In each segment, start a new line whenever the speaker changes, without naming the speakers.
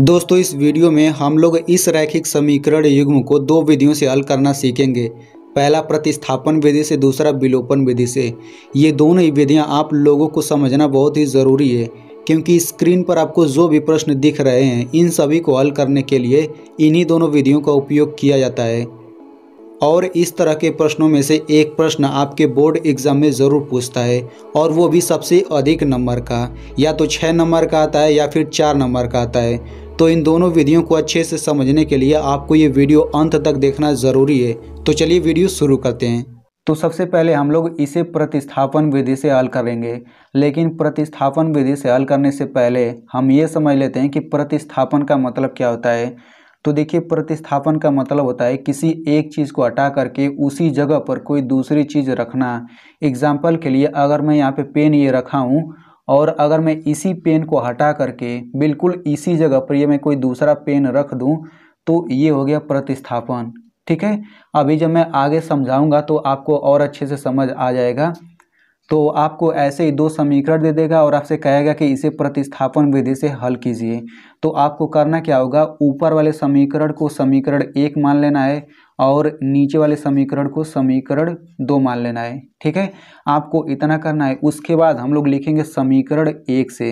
दोस्तों इस वीडियो में हम लोग इस रैखिक समीकरण युग्म को दो विधियों से हल करना सीखेंगे पहला प्रतिस्थापन विधि से दूसरा विलोपन विधि से ये दोनों ही विधियाँ आप लोगों को समझना बहुत ही ज़रूरी है क्योंकि स्क्रीन पर आपको जो भी प्रश्न दिख रहे हैं इन सभी को हल करने के लिए इन्हीं दोनों विधियों का उपयोग किया जाता है और इस तरह के प्रश्नों में से एक प्रश्न आपके बोर्ड एग्जाम में ज़रूर पूछता है और वो भी सबसे अधिक नंबर का या तो छः नंबर का आता है या फिर चार नंबर का आता है तो इन दोनों विधियों को अच्छे से समझने के लिए आपको ये वीडियो अंत तक देखना ज़रूरी है तो चलिए वीडियो शुरू करते हैं तो सबसे पहले हम लोग इसे प्रतिस्थापन विधि से हल करेंगे लेकिन प्रतिस्थापन विधि से हल करने से पहले हम ये समझ लेते हैं कि प्रतिस्थापन का मतलब क्या होता है तो देखिए प्रतिस्थापन का मतलब होता है किसी एक चीज़ को हटा करके उसी जगह पर कोई दूसरी चीज़ रखना एग्जाम्पल के लिए अगर मैं यहाँ पे पेन ये रखा हूँ और अगर मैं इसी पेन को हटा करके बिल्कुल इसी जगह पर ये मैं कोई दूसरा पेन रख दूं तो ये हो गया प्रतिस्थापन ठीक है अभी जब मैं आगे समझाऊंगा तो आपको और अच्छे से समझ आ जाएगा तो आपको ऐसे ही दो समीकरण दे देगा और आपसे कहेगा कि इसे प्रतिस्थापन विधि से हल कीजिए तो आपको करना क्या होगा ऊपर वाले समीकरण को समीकरण एक मान लेना है और नीचे वाले समीकरण को समीकरण दो मान लेना है ठीक है आपको इतना करना है उसके बाद हम लोग लिखेंगे समीकरण एक से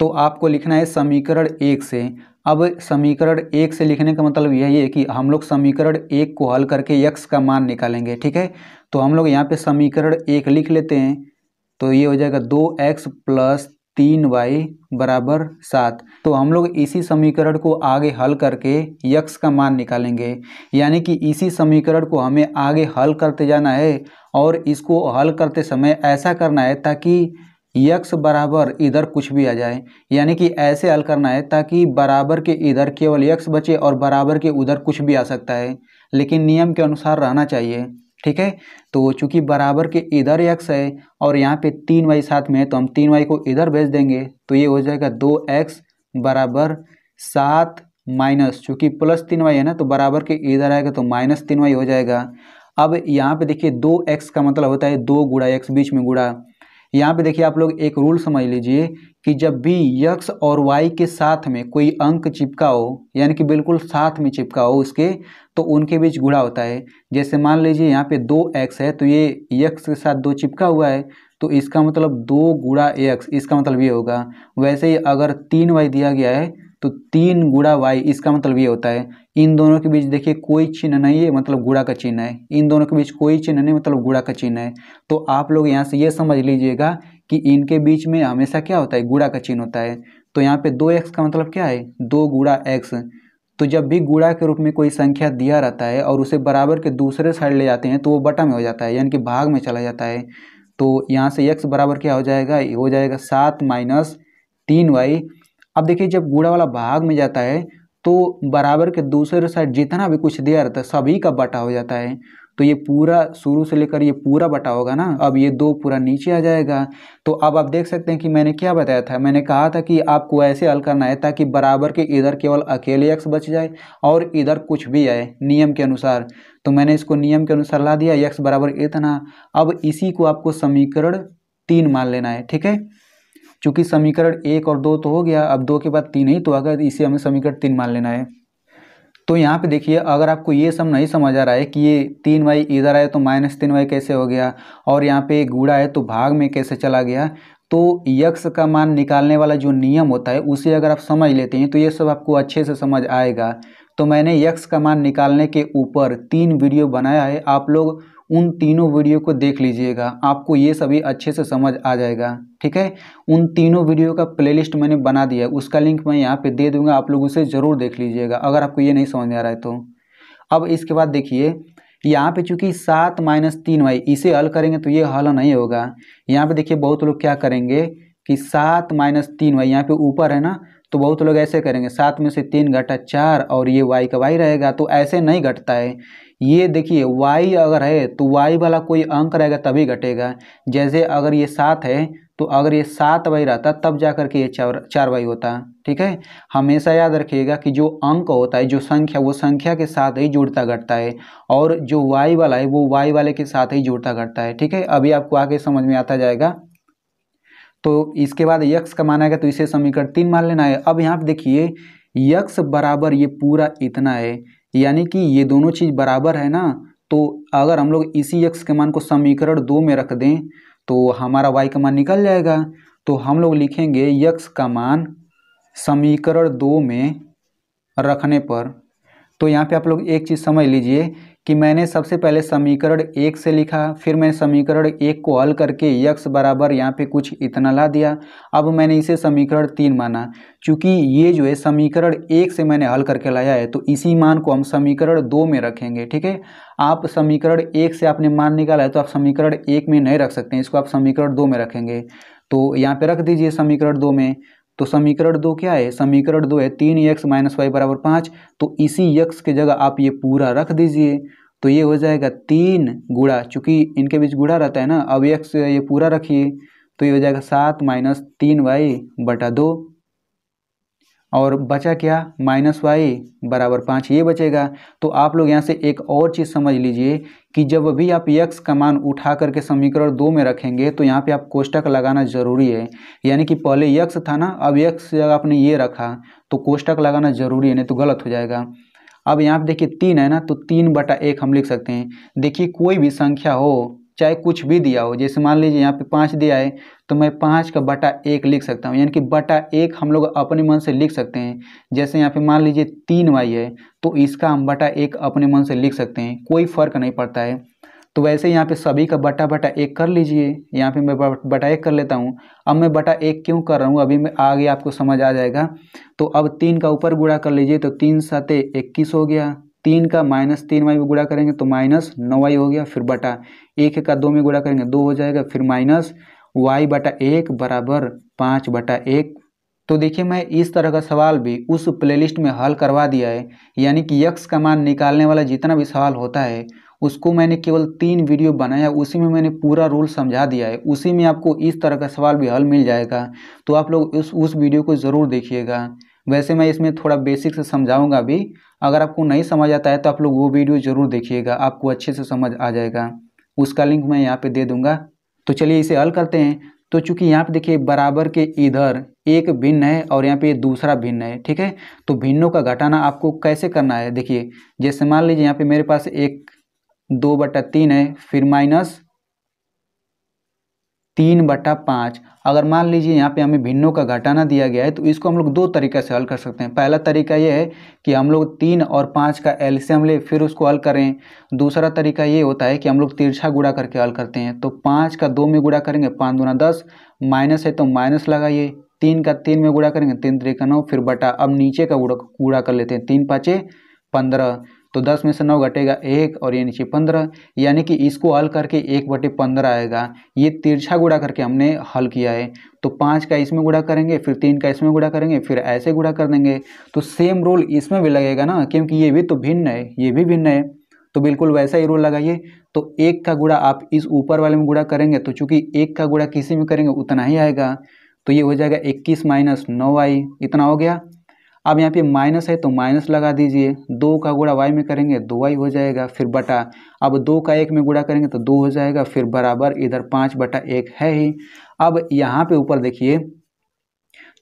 तो आपको लिखना है समीकरण एक से अब समीकरण एक से लिखने का मतलब यही है कि हम लोग समीकरण एक को हल करके यक्स का मान निकालेंगे ठीक है तो हम लोग यहाँ पे समीकरण एक लिख लेते हैं तो ये हो जाएगा दो एक्स प्लस तीन वाई बराबर सात तो हम लोग इसी समीकरण को आगे हल करके यक्स का मान निकालेंगे यानी कि इसी समीकरण को हमें आगे हल करते जाना है और इसको हल करते समय ऐसा करना है ताकि यक्स बराबर इधर कुछ भी आ जाए यानी कि ऐसे हल करना है ताकि बराबर के इधर केवल यक्स बचे और बराबर के उधर कुछ भी आ सकता है लेकिन नियम के अनुसार रहना चाहिए ठीक है तो चूंकि बराबर के इधर एक्स है और यहाँ पे तीन वाई साथ में है तो हम तीन वाई को इधर भेज देंगे तो ये हो जाएगा दो एक्स बराबर सात माइनस चूँकि प्लस तीन वाई है ना तो बराबर के इधर आएगा तो माइनस तीन वाई हो जाएगा अब यहाँ पे देखिए दो एक्स का मतलब होता है दो गुड़ा एक्स बीच में गुड़ा यहाँ पे देखिए आप लोग एक रूल समझ लीजिए कि जब भी यक्स और वाई के साथ में कोई अंक चिपका हो यानी कि बिल्कुल साथ में चिपका हो उसके तो उनके बीच गुड़ा होता है जैसे मान लीजिए यहाँ पे दो एक्स है तो ये यक्स के साथ दो चिपका हुआ है तो इसका मतलब दो गुड़ा एक्स इसका मतलब ये होगा वैसे ही अगर तीन वाई दिया गया है तो तीन गुड़ा वाई इसका मतलब ये होता है इन दोनों के बीच देखिए कोई चिन्ह नहीं है मतलब गुड़ा का चिन्ह है इन दोनों के बीच कोई चिन्ह नहीं मतलब गुड़ा का चिन्ह है तो आप लोग यहाँ से ये समझ लीजिएगा कि इनके बीच में हमेशा क्या होता है गुड़ा का चिन्ह होता है तो यहाँ पे दो एक्स का मतलब क्या है दो गुड़ा एक्स तो जब भी गुड़ा के रूप में कोई संख्या दिया रहता है और उसे बराबर के दूसरे साइड ले जाते हैं तो वो बटा में हो जाता है यानी कि भाग में चला जाता है तो यहाँ से एक्स बराबर क्या हो जाएगा हो जाएगा सात माइनस तीन वाई अब देखिए जब गुड़ा वाला भाग में जाता है तो बराबर के दूसरे साइड जितना भी कुछ दिया रहता है सभी का बटा हो जाता है तो ये पूरा शुरू से लेकर ये पूरा बटा होगा ना अब ये दो पूरा नीचे आ जाएगा तो अब आप देख सकते हैं कि मैंने क्या बताया था मैंने कहा था कि आपको ऐसे हल करना है ताकि बराबर के इधर केवल अकेले एक्स बच जाए और इधर कुछ भी आए नियम के अनुसार तो मैंने इसको नियम के अनुसार ला दिया एक्स बराबर इतना अब इसी को आपको समीकरण तीन मान लेना है ठीक है चूँकि समीकरण एक और दो तो हो गया अब दो के बाद तीन ही तो आ गया इसे हमें समीकरण तीन मान लेना है तो यहाँ पे देखिए अगर आपको ये सब नहीं समझ आ रहा है कि ये तीन वाई इधर आए तो माइनस तीन वाई कैसे हो गया और यहाँ पे गुड़ा है तो भाग में कैसे चला गया तो यक्स का मान निकालने वाला जो नियम होता है उसे अगर आप समझ लेते हैं तो ये सब आपको अच्छे से समझ आएगा तो मैंने यक्स का मान निकालने के ऊपर तीन वीडियो बनाया है आप लोग उन तीनों वीडियो को देख लीजिएगा आपको ये सभी अच्छे से समझ आ जाएगा ठीक है उन तीनों वीडियो का प्लेलिस्ट मैंने बना दिया है उसका लिंक मैं यहाँ पे दे दूंगा आप लोग उसे ज़रूर देख लीजिएगा अगर आपको ये नहीं समझ आ रहा है तो अब इसके बाद देखिए यहाँ पे चूंकि सात माइनस तीन वाई इसे हल करेंगे तो ये हल नहीं होगा यहाँ पे देखिए बहुत लोग क्या करेंगे कि सात माइनस तीन वाई यहाँ पे ऊपर है ना तो बहुत लोग ऐसे करेंगे सात में से तीन घटा चार और ये वाई का वाई रहेगा तो ऐसे नहीं घटता है ये देखिए वाई अगर है तो वाई वाला कोई अंक रहेगा तभी घटेगा जैसे अगर ये सात है तो अगर ये सात वाई रहता तब जा कर के ये चार चार वाई होता ठीक है हमेशा याद रखिएगा कि जो अंक होता है जो संख्या वो संख्या के साथ ही जुड़ता घटता है और जो वाई वाला है वो वाई वाले के साथ ही जुड़ता घटता है ठीक है अभी आपको आगे समझ में आता जाएगा तो इसके बाद यक्स का माना है तो इसे समीकरण तीन मान लेना है अब यहाँ पर देखिए यक्स बराबर ये पूरा इतना है यानी कि ये दोनों चीज़ बराबर है ना तो अगर हम लोग इसी एक्स के मान को समीकरण दो में रख दें तो हमारा वाई का मान निकल जाएगा तो हम लोग लिखेंगे यक्स का मान समीकरण दो में रखने पर तो यहाँ पे आप लोग एक चीज़ समझ लीजिए कि मैंने सबसे पहले समीकरण एक से लिखा फिर मैंने समीकरण एक को हल करके यक्स बराबर यहाँ पे कुछ इतना ला दिया अब मैंने इसे समीकरण तीन माना क्योंकि ये जो है समीकरण एक से मैंने हल करके लाया है तो इसी मान को हम समीकरण दो में रखेंगे ठीक है आप समीकरण एक से आपने मान निकाला है तो आप समीकरण एक में नहीं रख सकते इसको आप समीकरण दो में रखेंगे तो यहाँ पे रख दीजिए समीकरण दो में तो समीकरण दो क्या है समीकरण दो है तीन एक्स माइनस वाई बराबर पाँच तो इसी यक्स के जगह आप ये पूरा रख दीजिए तो ये हो जाएगा तीन गुड़ा चूँकि इनके बीच गुड़ा रहता है ना अब यक्स ये पूरा रखिए तो ये हो जाएगा सात माइनस तीन वाई बटा दो और बचा क्या माइनस वाई बराबर पाँच ये बचेगा तो आप लोग यहाँ से एक और चीज़ समझ लीजिए कि जब भी आप यक्स का मान उठा करके समीकरण दो में रखेंगे तो यहाँ पे आप कोष्टक लगाना ज़रूरी है यानी कि पहले यक्स था ना अब यक्स जगह आपने ये रखा तो कोष्टक लगाना ज़रूरी है नहीं तो गलत हो जाएगा अब यहाँ पे देखिए तीन है ना तो तीन बटा एक हम लिख सकते हैं देखिए कोई भी संख्या हो चाहे कुछ भी दिया हो जैसे मान लीजिए यहाँ पे पाँच दिया है तो मैं पाँच का बटा एक लिख सकता हूँ यानी कि बटा एक हम लोग अपने मन से लिख सकते हैं जैसे यहाँ पे मान लीजिए तीन वाई है तो इसका हम बटा एक अपने मन से लिख सकते हैं कोई फर्क नहीं पड़ता है तो वैसे यहाँ पे सभी का बटा बटा एक कर लीजिए यहाँ पे मैं बटा एक कर लेता हूँ अब मैं बटा एक क्यों कर रहा हूँ अभी मैं आगे आपको समझ आ जाएगा तो अब तीन का ऊपर गुड़ा कर लीजिए तो तीन सात इक्कीस हो गया तीन का माइनस तीन वाई में गुड़ा करेंगे तो माइनस नौ वाई हो गया फिर बटा एक का दो में गुड़ा करेंगे दो हो जाएगा फिर माइनस वाई बटा एक बराबर पाँच बटा एक तो देखिए मैं इस तरह का सवाल भी उस प्लेलिस्ट में हल करवा दिया है यानी कि यक्स का मान निकालने वाला जितना भी सवाल होता है उसको मैंने केवल तीन वीडियो बनाया उसी में मैंने पूरा रूल समझा दिया है उसी में आपको इस तरह का सवाल भी हल मिल जाएगा तो आप लोग उस उस वीडियो को ज़रूर देखिएगा वैसे मैं इसमें थोड़ा बेसिक से समझाऊंगा भी अगर आपको नहीं समझ आता है तो आप लोग वो वीडियो ज़रूर देखिएगा आपको अच्छे से समझ आ जाएगा उसका लिंक मैं यहाँ पे दे दूंगा तो चलिए इसे हल करते हैं तो चूंकि यहाँ पे देखिए बराबर के इधर एक भिन्न है और यहाँ पे दूसरा भिन्न है ठीक है तो भिन्नों का घटाना आपको कैसे करना है देखिए जैसे मान लीजिए यहाँ पे मेरे पास एक दो बटा तीन है फिर माइनस तीन बटा पाँच अगर मान लीजिए यहाँ पे हमें भिन्नों का घटाना दिया गया है तो इसको हम लोग दो तरीक़े से हल कर सकते हैं पहला तरीका ये है कि हम लोग तीन और पाँच का एलसीएम ले फिर उसको हल करें दूसरा तरीका ये होता है कि हम लोग तिरछा गुड़ा करके हल करते हैं तो पाँच का दो में गुड़ा करेंगे पाँच दूना दस माइनस है तो माइनस लगाइए तीन का तीन में गुड़ा करेंगे तीन तरीका नौ फिर बटा अब नीचे का गुड़ा कर लेते हैं तीन पाँचे पंद्रह तो दस में से नौ घटेगा एक और ये नीचे पंद्रह यानी कि इसको हल करके एक बटे पंद्रह आएगा ये तिरछा गुड़ा करके हमने हल किया है तो पाँच का इसमें गुड़ा करेंगे फिर तीन का इसमें गुड़ा करेंगे फिर ऐसे गुड़ा कर देंगे तो सेम रूल इसमें भी लगेगा ना क्योंकि ये भी तो भिन्न है ये भी भिन्न है तो बिल्कुल वैसा ही रूल लगाइए तो एक का गुड़ा आप इस ऊपर वाले में गुड़ा करेंगे तो चूंकि एक का गुड़ा किसी में करेंगे उतना ही आएगा तो ये हो जाएगा इक्कीस माइनस नौ आई इतना हो गया अब यहाँ पे माइनस है तो माइनस लगा दीजिए दो का गुड़ा वाई में करेंगे दो तो वाई हो जाएगा फिर बटा अब दो का एक में गुड़ा करेंगे तो दो हो जाएगा फिर बराबर इधर पाँच बटा एक है ही अब यहाँ पे ऊपर देखिए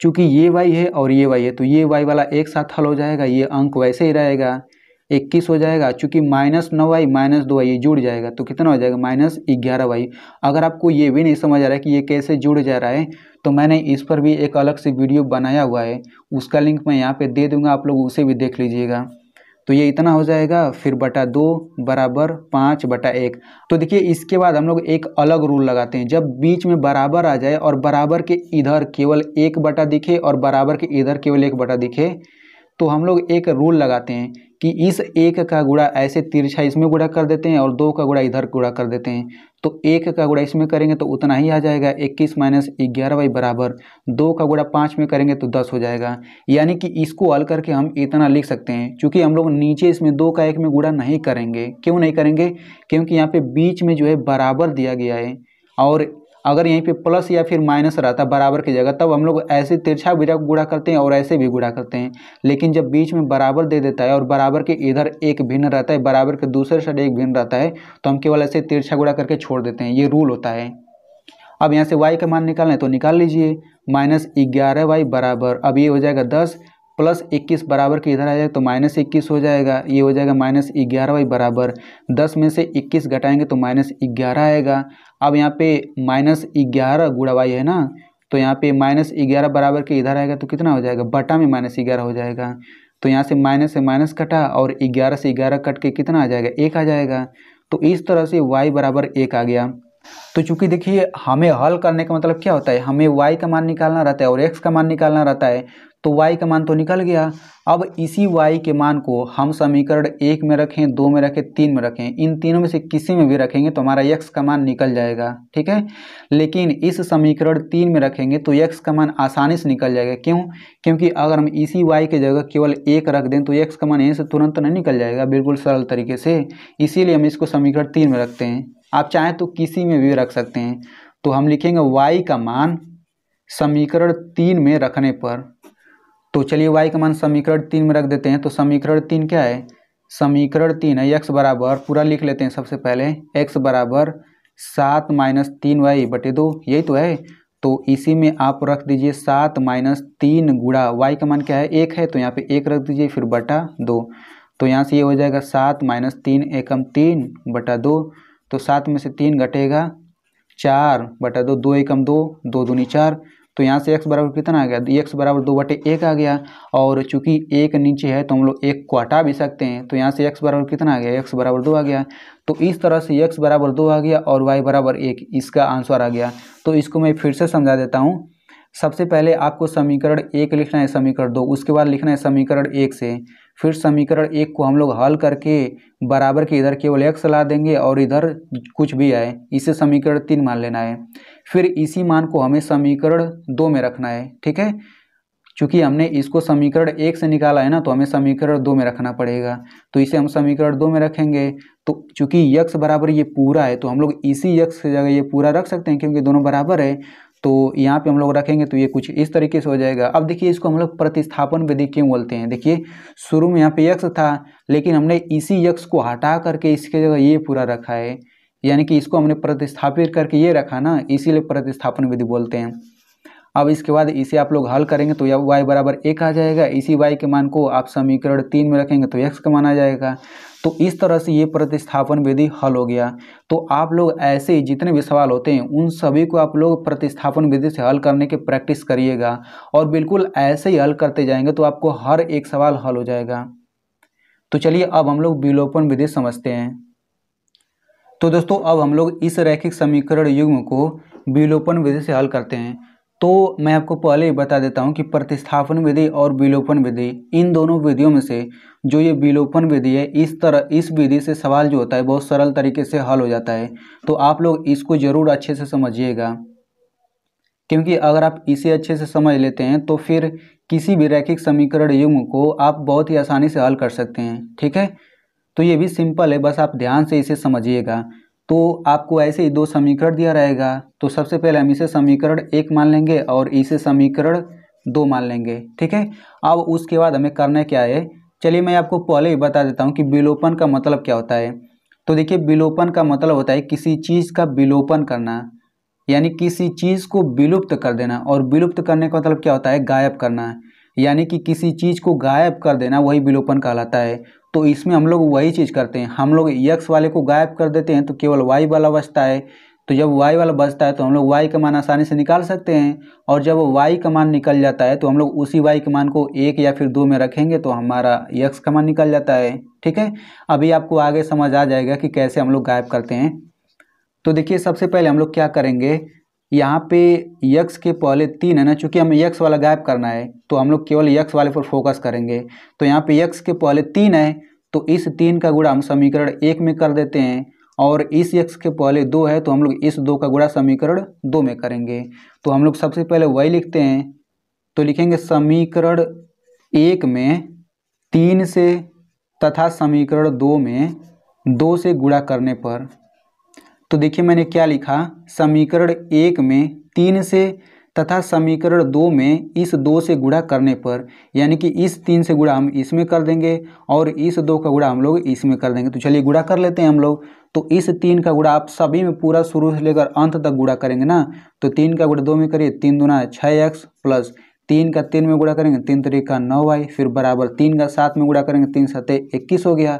चूँकि ये वाई है और ये वाई है तो ये वाई वाला एक साथ हल हो जाएगा ये अंक वैसे ही रहेगा इक्कीस हो जाएगा चूंकि माइनस नौ वाई माइनस दो आई ये जुड़ जाएगा तो कितना हो जाएगा माइनस ग्यारह वाई अगर आपको ये भी नहीं समझ आ रहा है कि ये कैसे जुड़ जा रहा है तो मैंने इस पर भी एक अलग से वीडियो बनाया हुआ है उसका लिंक मैं यहाँ पे दे दूंगा आप लोग उसे भी देख लीजिएगा तो ये इतना हो जाएगा फिर बटा दो बराबर पाँच बटा एक तो देखिए इसके बाद हम लोग एक अलग रूल लगाते हैं जब बीच में बराबर आ जाए और बराबर के इधर केवल एक बटा दिखे और बराबर के इधर केवल एक बटा दिखे तो हम लोग एक रूल लगाते हैं कि इस एक का गुड़ा ऐसे तिरछा इसमें गुड़ा कर देते हैं और दो का गुड़ा इधर गुड़ा कर देते हैं तो एक का गुड़ा इसमें करेंगे तो उतना ही आ जाएगा इक्कीस माइनस ग्यारह बाई बराबर दो का गुड़ा पाँच में करेंगे तो दस हो जाएगा यानी कि इसको हल करके हम इतना लिख सकते हैं क्योंकि हम लोग नीचे इसमें दो का एक में गुड़ा नहीं करेंगे क्यों नहीं करेंगे क्योंकि यहाँ पर बीच में जो है बराबर दिया गया है और अगर यहीं पे प्लस या फिर माइनस रहता बराबर की जगह तब हम लोग ऐसे तिरछा बिरा गुड़ा करते हैं और ऐसे भी गुड़ा करते हैं लेकिन जब बीच में बराबर दे देता है और बराबर के इधर एक भिन्न रहता है बराबर के दूसरे साइड एक भिन्न रहता है तो हम केवल ऐसे तिरछा गुड़ा करके छोड़ देते हैं ये रूल होता है अब यहाँ से वाई का मान निकालना है तो निकाल लीजिए माइनस ग्यारह वाई बराबर अब ये हो जाएगा दस प्लस इक्कीस बराबर के इधर आ जाएगा तो माइनस इक्कीस हो जाएगा ये हो जाएगा माइनस ग्यारह वाई बराबर दस में से इक्कीस घटाएंगे तो माइनस ग्यारह आएगा अब यहाँ पे माइनस ग्यारह गुड़ा वाई है ना तो यहाँ पे माइनस ग्यारह बराबर के इधर आएगा तो कितना हो जाएगा बटा में माइनस ग्यारह हो जाएगा तो यहाँ से माइनस से माइनस कटा और ग्यारह से ग्यारह कट के कितना आ जाएगा एक आ जाएगा तो इस तरह से वाई बराबर एक आ गया तो चूंकि देखिए हमें हल करने का मतलब क्या होता है हमें वाई का मान निकालना रहता है और एक्स का मान निकालना रहता है तो वाई का मान तो निकल गया अब इसी वाई के मान को हम समीकरण एक में रखें दो में रखें तीन में रखें इन तीनों में से किसी में भी रखेंगे तो हमारा एक्स का मान निकल जाएगा ठीक है लेकिन इस समीकरण तीन में रखेंगे तो एक्स का मान आसानी से निकल जाएगा क्यों क्योंकि अगर हम इसी वाई की जगह केवल एक रख दें तो एक्स का मान यहीं से तुरंत तो नहीं निकल जाएगा बिल्कुल सरल तरीके से इसीलिए हम इसको समीकरण तीन में रखते हैं आप चाहें तो किसी में भी रख सकते हैं तो हम लिखेंगे वाई का मान समीकरण तीन में रखने पर तो चलिए वाई का मान समीकरण तीन में रख देते हैं तो समीकरण तीन क्या है समीकरण तीन है एक्स बराबर पूरा लिख लेते हैं सबसे पहले एक्स बराबर सात माइनस तीन वाई बटे दो यही तो है तो इसी में आप रख दीजिए सात माइनस तीन गुड़ा वाई का मान क्या है एक है तो यहाँ पे एक रख दीजिए फिर बटा दो तो यहाँ से ये यह हो जाएगा सात माइनस तीन एकम तीन बटा दो तो सात में से तीन घटेगा चार बटा दो दो एकम दो दो दूनी चार तो यहाँ से x बराबर कितना आ गया तो x बराबर दो बटे एक आ गया और चूंकि एक नीचे है तो हम लोग एक को हटा भी सकते हैं तो यहाँ से x बराबर कितना आ गया x बराबर दो आ गया तो इस तरह से x बराबर दो आ गया और y बराबर एक इसका आंसर आ गया तो इसको मैं फिर से समझा देता हूँ सबसे पहले आपको समीकरण एक लिखना है समीकरण दो उसके बाद लिखना है समीकरण एक से फिर समीकरण एक को हम लोग हल करके बराबर के इधर केवल एक्स ला देंगे और इधर कुछ भी आए इसे समीकरण तीन मान लेना है फिर इसी मान को हमें समीकरण दो में रखना है ठीक है चूँकि हमने इसको समीकरण एक से निकाला है ना तो हमें समीकरण दो में रखना पड़ेगा तो इसे हम समीकरण दो में रखेंगे तो चूँकि यक्स बराबर ये पूरा है तो हम लोग इसी यक्स की जगह ये पूरा रख सकते हैं क्योंकि दोनों बराबर है तो यहाँ पे हम लोग रखेंगे तो ये कुछ इस तरीके से हो जाएगा अब देखिए इसको हम लोग प्रतिस्थापन विधि क्यों बोलते हैं देखिए शुरू में यहाँ पे यक्ष था लेकिन हमने इसी यक्ष को हटा करके इसके जगह ये पूरा रखा है यानी कि इसको हमने प्रतिस्थापित करके ये रखा ना इसीलिए प्रतिस्थापन विधि बोलते हैं अब इसके बाद इसे आप लोग हल करेंगे तो यह वाई बराबर एक आ जाएगा इसी वाई के मान को आप समीकरण तीन में रखेंगे तो एक्स का मान आ जाएगा तो इस तरह से ये प्रतिस्थापन विधि हल हो गया तो आप लोग ऐसे ही जितने भी सवाल होते हैं उन सभी को आप लोग प्रतिस्थापन विधि से हल करने की प्रैक्टिस करिएगा और बिल्कुल ऐसे ही हल करते जाएंगे तो आपको हर एक सवाल हल हो जाएगा तो चलिए अब हम लोग विलोपन विधि समझते हैं तो दोस्तों अब हम लोग इस रैखिक समीकरण युग्म को विलोपन विधि से हल करते हैं तो मैं आपको पहले ही बता देता हूँ कि प्रतिस्थापन विधि और विलोपन विधि इन दोनों विधियों में से जो ये विलोपन विधि है इस तरह इस विधि से सवाल जो होता है बहुत सरल तरीके से हल हो जाता है तो आप लोग इसको ज़रूर अच्छे से समझिएगा क्योंकि अगर आप इसे अच्छे से समझ लेते हैं तो फिर किसी भी रैखिक समीकरण युग्म को आप बहुत ही आसानी से हल कर सकते हैं ठीक है तो ये भी सिंपल है बस आप ध्यान से इसे समझिएगा तो आपको ऐसे ही दो समीकरण दिया रहेगा तो सबसे पहले हम इसे समीकरण एक मान लेंगे और इसे समीकरण दो मान लेंगे ठीक है अब उसके बाद हमें करना क्या है चलिए मैं आपको पहले ही बता देता हूँ कि विलोपन का मतलब क्या होता है तो देखिए विलोपन का मतलब होता है किसी चीज़ का विलोपन करना यानी किसी चीज़ को विलुप्त कर देना और विलुप्त करने का मतलब क्या होता है गायब करना यानी कि किसी चीज़ को गायब कर देना वही विलोपन कहलाता है तो इसमें हम लोग वही चीज़ करते हैं हम लोग यक्स वाले को गायब कर देते हैं तो केवल वाई वाला बचता है तो जब वाई वाला बचता है तो हम लोग वाई का मान आसानी से निकाल सकते हैं और जब वाई का मान निकल जाता है तो हम लोग उसी वाई के मान को एक या फिर दो में रखेंगे तो हमारा यक्स का मान निकल जाता है ठीक है अभी आपको आगे समझ आ जाएगा कि कैसे हम लोग गायब करते हैं तो देखिए सबसे पहले हम लोग क्या करेंगे यहाँ पे यक्स के पहले तीन है ना चूँकि हमें यक्स वाला गायब करना है तो हम लोग केवल यक्स वाले पर फोकस करेंगे तो यहाँ पे यक्स के पहले तीन है तो इस तीन का गुणा हम समीकरण एक में कर देते हैं और इस यक्स के पहले दो है तो हम लोग इस दो का गुणा समीकरण दो में करेंगे तो हम लोग सबसे पहले वही लिखते हैं तो लिखेंगे समीकरण एक में तीन से तथा समीकरण दो में दो से गुणा करने पर तो देखिए मैंने क्या लिखा समीकरण एक में तीन से तथा समीकरण दो में इस दो से गुणा करने पर यानी कि इस तीन से गुणा हम इसमें कर देंगे और इस दो का गुणा हम लोग इसमें कर देंगे तो चलिए गुणा कर लेते हैं हम लोग तो इस तीन का गुणा आप सभी में पूरा शुरू से लेकर अंत तक गुणा करेंगे ना तो तीन का गुणा दो में करिए तीन दुना छः एक्स प्लस तीन का तीन में गुणा करेंगे तीन तरीका नौ वाई फिर बराबर तीन का सात में गुणा करेंगे तीन सतह इक्कीस हो गया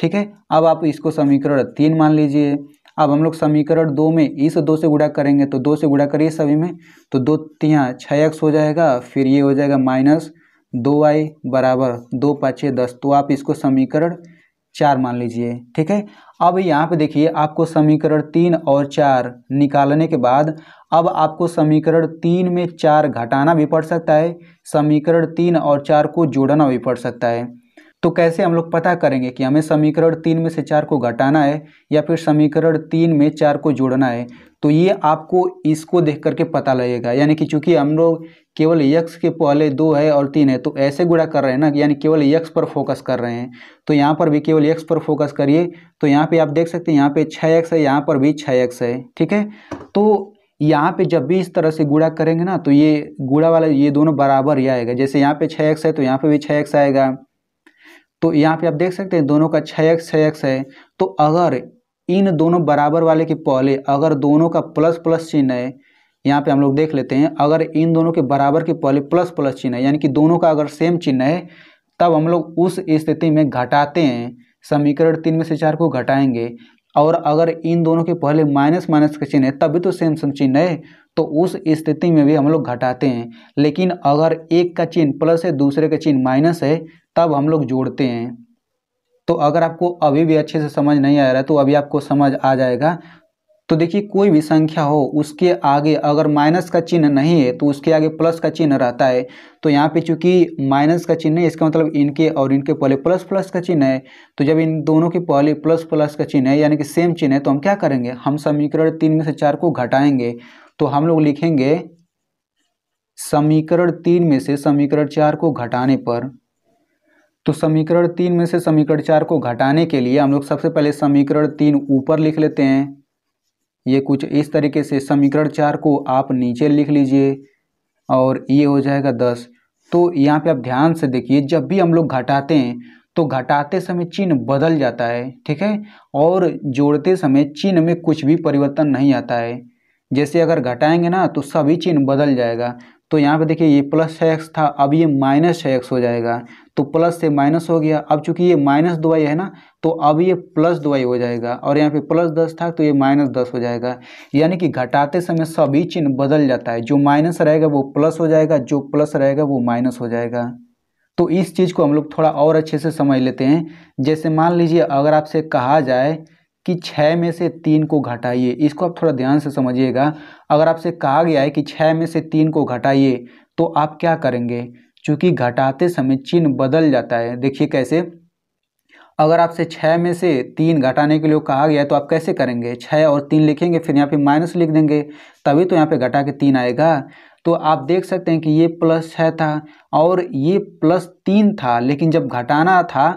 ठीक है अब आप इसको समीकरण तीन मान लीजिए अब हम लोग समीकरण दो में इस दो से गुड़ा करेंगे तो दो से गुड़ा करिए सभी में तो दो तिया छः एक्स हो जाएगा फिर ये हो जाएगा माइनस दो आई बराबर दो पाँचे दस तो आप इसको समीकरण चार मान लीजिए ठीक है अब यहाँ पे देखिए आपको समीकरण तीन और चार निकालने के बाद अब आपको समीकरण तीन में चार घटाना भी पड़ सकता है समीकरण तीन और चार को जोड़ना भी पड़ सकता है तो कैसे हम लोग पता करेंगे कि हमें समीकरण तीन में से चार को घटाना है या फिर समीकरण तीन में चार को जोड़ना है तो ये आपको इसको देख करके पता लगेगा यानी कि चूंकि हम लोग केवल यक्स के पहले दो है और तीन है तो ऐसे गुड़ा कर रहे हैं ना यानी केवल यक्स पर फोकस कर रहे हैं तो यहाँ पर भी केवल यक्स पर फोकस करिए तो यहाँ पर आप देख सकते हैं यहाँ पर छः एक्स है यहाँ पर भी छः एक्स है ठीक है तो यहाँ पे जब भी इस तरह से गुड़ा करेंगे ना तो ये गुड़ा वाला ये दोनों बराबर ही आएगा जैसे यहाँ पे छः एक्स है तो यहाँ पे भी छः एक्स आएगा तो यहाँ पे आप देख सकते हैं दोनों का छः एक्स एक्स है तो अगर इन दोनों बराबर वाले के पहले अगर दोनों का प्लस प्लस चिन्ह है यहाँ पे हम लोग देख लेते हैं अगर इन दोनों के बराबर के पहले प्लस प्लस चिन्ह है यानी कि दोनों का अगर सेम चिन्ह है तब हम लोग उस स्थिति में घटाते हैं समीकरण तीन में से चार को घटाएंगे और अगर इन दोनों के पहले माइनस माइनस का चिन्ह है तब भी तो सेम सम चिन्ह है तो उस स्थिति में भी हम लोग घटाते हैं लेकिन अगर एक का चिन्ह प्लस है दूसरे का चिन्ह माइनस है तब हम लोग जोड़ते हैं तो अगर आपको अभी भी अच्छे से समझ नहीं आ रहा है तो अभी आपको समझ आ जाएगा तो देखिए कोई भी संख्या हो उसके आगे अगर माइनस का चिन्ह नहीं है तो उसके आगे प्लस का चिन्ह रहता है तो यहाँ पे चूंकि माइनस का चिन्ह है इसका मतलब इनके और इनके पहले प्लस प्लस का चिन्ह है तो जब इन दोनों के पहले प्लस प्लस का चिन्ह है यानी कि सेम चिन्ह है तो हम क्या करेंगे हम समीकरण तीन में से चार को घटाएंगे तो हम लोग लिखेंगे समीकरण तीन में से समीकरण चार को घटाने पर तो समीकरण तीन में से समीकरण चार को घटाने के लिए हम लोग सबसे पहले समीकरण तीन ऊपर लिख लेते हैं ये कुछ इस तरीके से समीकरण चार को आप नीचे लिख लीजिए और ये हो जाएगा दस तो यहाँ पे आप ध्यान से देखिए जब भी हम लोग घटाते हैं तो घटाते समय चिन्ह बदल जाता है ठीक है और जोड़ते समय चिन्ह में कुछ भी परिवर्तन नहीं आता है जैसे अगर घटाएंगे ना तो सभी चिन्ह बदल जाएगा तो यहाँ पे देखिए ये प्लस छः एक्स था अब ये माइनस छः एक्स हो जाएगा तो प्लस से माइनस हो गया अब चूंकि ये माइनस दो आई है ना तो अब ये प्लस दो आई हो जाएगा और यहाँ पे प्लस दस था तो ये माइनस दस हो जाएगा यानी कि घटाते समय सभी चिन्ह बदल जाता है जो माइनस रहेगा वो प्लस हो जाएगा जो प्लस रहेगा वो माइनस हो जाएगा तो इस चीज़ को हम लोग थोड़ा और अच्छे से समझ लेते हैं जैसे मान लीजिए अगर आपसे कहा जाए कि छः में से तीन को घटाइए इसको आप थोड़ा ध्यान से समझिएगा अगर आपसे कहा गया है कि छः में से तीन को घटाइए तो आप क्या करेंगे चूँकि घटाते समय चिन्ह बदल जाता है देखिए कैसे अगर आपसे छः में से तीन घटाने के लिए कहा गया है तो आप कैसे करेंगे छः और तीन लिखेंगे फिर यहाँ पे माइनस लिख देंगे तभी तो यहाँ पे घटा के तीन आएगा तो आप देख सकते हैं कि ये प्लस छः था और ये प्लस तीन था लेकिन जब घटाना था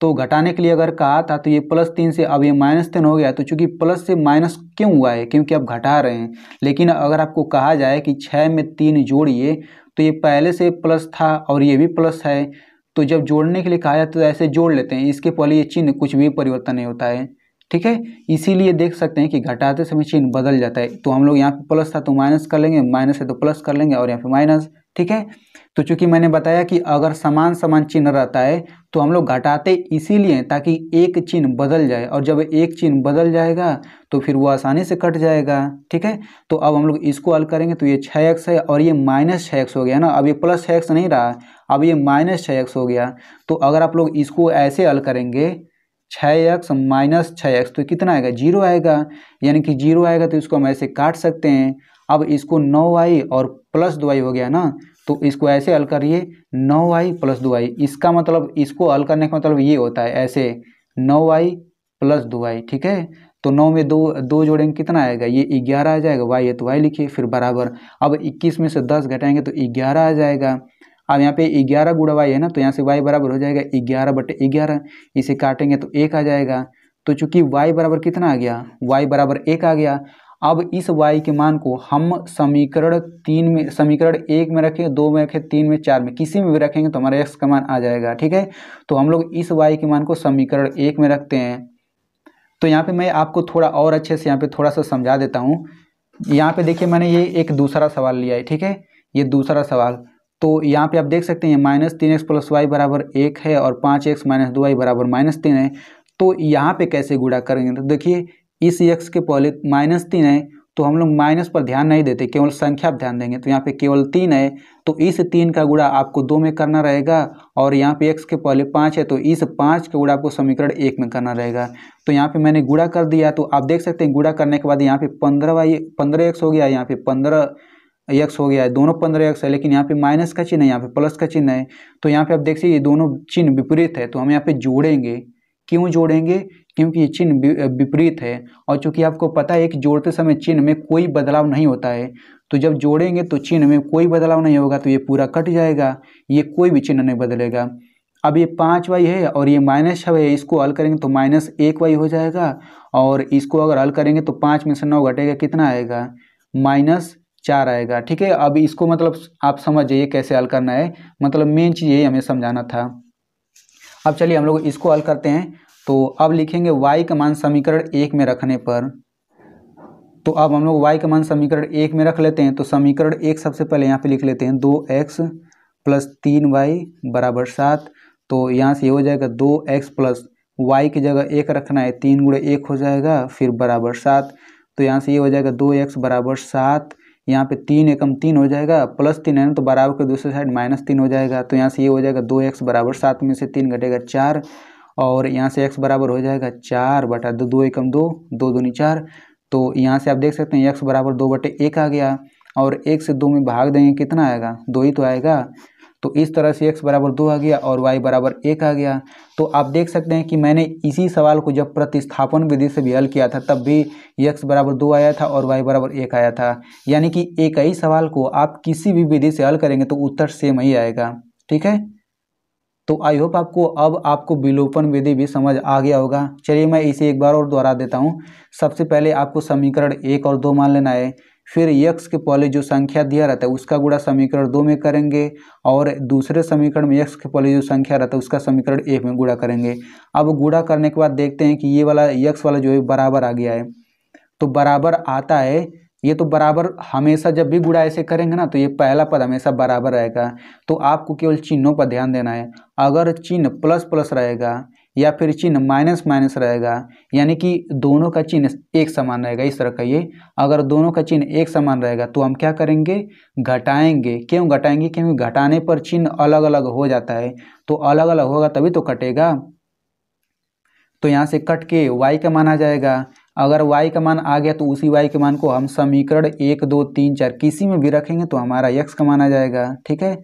तो घटाने के लिए अगर कहा था तो ये प्लस तीन से अब ये माइनस तीन हो गया तो चूंकि प्लस से माइनस क्यों हुआ है क्योंकि आप घटा रहे हैं लेकिन अगर आपको कहा जाए कि छः में तीन जोड़िए तो ये पहले से प्लस था और ये भी प्लस है तो जब जोड़ने के लिए कहा जाए तो ऐसे जोड़ लेते हैं इसके पहले ये चिन्ह कुछ भी परिवर्तन नहीं होता है ठीक है इसीलिए देख सकते हैं कि घटाते समय चिन्ह बदल जाता है तो हम लोग यहाँ पे प्लस था तो माइनस कर लेंगे माइनस है तो प्लस कर लेंगे और यहाँ पे माइनस ठीक है तो चूंकि मैंने बताया कि अगर समान समान चिन्ह रहता है तो हम लोग घटाते इसीलिए ताकि एक चिन्ह बदल जाए और जब एक चिन्ह बदल जाएगा तो फिर वो आसानी से कट जाएगा ठीक है तो अब हम लोग इसको हल करेंगे तो ये छः एक्स है और ये माइनस छः एक्स हो गया ना अब ये प्लस छः एक्स नहीं रहा अब ये माइनस छः एक्स हो गया तो अगर आप लोग इसको ऐसे हल करेंगे छः एक्स माइनस छः एक्स तो कितना आएगा जीरो आएगा यानी कि जीरो आएगा तो इसको हम ऐसे काट सकते हैं अब इसको नौ वाई और प्लस दो वाई हो गया ना तो इसको ऐसे हल करिए नौ आई प्लस दो आई इसका मतलब इसको हल करने का मतलब ये होता है ऐसे नौ आई प्लस दो आई ठीक है तो नौ में दो दो जोड़ेंगे कितना आएगा ये ग्यारह आ जाएगा वाई है तो वाई लिखिए फिर बराबर अब इक्कीस में से दस घटाएंगे तो ग्यारह आ जाएगा अब यहाँ पे ग्यारह गुड़ा वाई है ना तो यहाँ से वाई बराबर हो जाएगा ग्यारह बटे ग्यारह इसे काटेंगे तो एक आ जाएगा तो चूंकि वाई बराबर कितना आ गया वाई बराबर एक आ गया अब इस y के मान को हम समीकरण तीन में समीकरण एक में रखें दो में रखें तीन में चार में किसी में भी रखेंगे तो हमारे x का मान आ जाएगा ठीक है तो हम लोग इस y के मान को समीकरण एक में रखते हैं तो यहाँ पे मैं आपको थोड़ा और अच्छे से यहाँ पे थोड़ा सा समझा देता हूँ यहाँ पे देखिए मैंने ये एक दूसरा सवाल लिया है ठीक है ये दूसरा सवाल तो यहाँ पे आप देख सकते हैं माइनस तीन एक्स प्लस वाई बराबर एक है और पाँच एक्स माइनस दो वाई बराबर माइनस तीन है तो यहाँ पे कैसे गुड़ा करेंगे तो देखिए ई सी एक्स के पहले माइनस तीन है तो हम लोग माइनस पर ध्यान नहीं देते केवल संख्या पर ध्यान देंगे तो यहाँ पे केवल तीन है तो इस तीन का गुड़ा आपको दो में करना रहेगा और यहाँ पे एक्स के पहले पाँच है तो इस पाँच का गुड़ा आपको समीकरण एक में करना रहेगा तो यहाँ पे मैंने गुड़ा कर दिया तो आप देख सकते हैं गुड़ा करने के बाद यहाँ पे पंद्रह बाई पंद्रह एक्स हो गया यहाँ पे पंद्रह एक्स हो गया है दोनों पंद्रह एक्स है लेकिन यहाँ पे माइनस का चिन्ह है यहाँ पे प्लस का चिन्ह है तो यहाँ पे आप देख सकते दोनों चिन्ह विपरीत है तो हम यहाँ पे जोड़ेंगे क्यों जोड़ेंगे क्योंकि ये चिन्ह विपरीत है और चूंकि आपको पता है कि जोड़ते समय चिन्ह में कोई बदलाव नहीं होता है तो जब जोड़ेंगे तो चिन्ह में कोई बदलाव नहीं होगा तो ये पूरा कट जाएगा ये कोई भी चिन्ह नहीं बदलेगा अब ये पाँच वाई है और ये माइनस छः है इसको हल करेंगे तो माइनस एक वाई हो जाएगा और इसको अगर हल करेंगे तो पाँच में से नौ घटेगा कितना आएगा माइनस चार आएगा ठीक है अब इसको मतलब आप समझ जाइए कैसे हल करना है मतलब मेन चीज़ यही हमें समझाना था अब चलिए हम लोग इसको हल करते हैं तो अब लिखेंगे y का मान समीकरण एक में रखने पर तो अब हम लोग y का मान समीकरण एक में रख लेते हैं तो समीकरण एक सबसे पहले यहाँ पे लिख लेते हैं दो एक्स प्लस तीन वाई बराबर सात तो यहाँ से ये हो जाएगा दो एक्स प्लस वाई की जगह एक रखना है तीन गुड़े एक हो जाएगा फिर बराबर सात तो यहाँ से ये हो जाएगा दो एक्स बराबर सात यहाँ पे तीन एकम तीन हो जाएगा प्लस तीन है ना तो बराबर के दूसरे साइड माइनस तीन हो जाएगा तो यहाँ से ये हो जाएगा दो एक्स बराबर सात में से तीन घटेगा चार और यहाँ से एक्स बराबर हो जाएगा चार बटा दो दो एकम दो दो दूनी चार तो यहाँ से आप देख सकते हैं एक्स बराबर दो बटे एक आ गया और एक से दो में भाग देंगे कितना आएगा दो ही तो आएगा तो इस तरह से x बराबर दो आ गया और y बराबर एक आ गया तो आप देख सकते हैं कि मैंने इसी सवाल को जब प्रतिस्थापन विधि से भी हल किया था तब भी x बराबर दो आया था और y बराबर एक आया था यानी कि एक ही सवाल को आप किसी भी विधि से हल करेंगे तो उत्तर सेम ही आएगा ठीक है तो आई होप आपको अब आपको विलोपन विधि भी समझ आ गया होगा चलिए मैं इसे एक बार और दोहरा देता हूँ सबसे पहले आपको समीकरण एक और दो मान लेना है फिर यक्स के पहले जो संख्या दिया रहता है उसका गुड़ा समीकरण दो में करेंगे और दूसरे समीकरण में यक्स के पहले जो संख्या रहता है उसका समीकरण एक में गुड़ा करेंगे अब गुड़ा करने के बाद देखते हैं कि ये वाला यक्स वाला जो है बराबर आ गया है तो बराबर आता है ये तो बराबर हमेशा जब भी गुड़ा ऐसे करेंगे ना तो ये पहला पद हमेशा बराबर रहेगा तो आपको केवल चिन्हों पर ध्यान देना है अगर चिन्ह प्लस प्लस रहेगा या फिर चिन्ह माइनस माइनस रहेगा यानी कि दोनों का चिन्ह एक समान रहेगा इस तरह कहिए अगर दोनों का चिन्ह एक समान रहेगा तो हम क्या करेंगे घटाएंगे क्यों घटाएंगे क्योंकि घटाने पर चिन्ह अलग अलग हो जाता है तो अलग अलग होगा तभी तो कटेगा तो यहाँ से कट के वाई का मान आ जाएगा अगर y का मान आ गया तो उसी y के मान को हम समीकरण एक दो तीन चार किसी में भी रखेंगे तो हमारा x का मान आ जाएगा ठीक है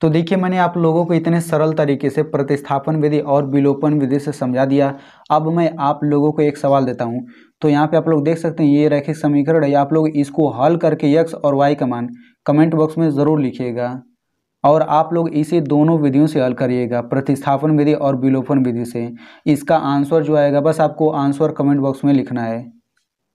तो देखिए मैंने आप लोगों को इतने सरल तरीके से प्रतिस्थापन विधि और विलोपन विधि से समझा दिया अब मैं आप लोगों को एक सवाल देता हूँ तो यहाँ पे आप लोग देख सकते हैं ये रैखिक समीकरण है आप लोग इसको हल करके यक्स और वाई का मान कमेंट बॉक्स में ज़रूर लिखिएगा और आप लोग इसे दोनों विधियों से हल करिएगा प्रतिस्थापन विधि और विलोपन विधि से इसका आंसर जो आएगा बस आपको आंसर कमेंट बॉक्स में लिखना है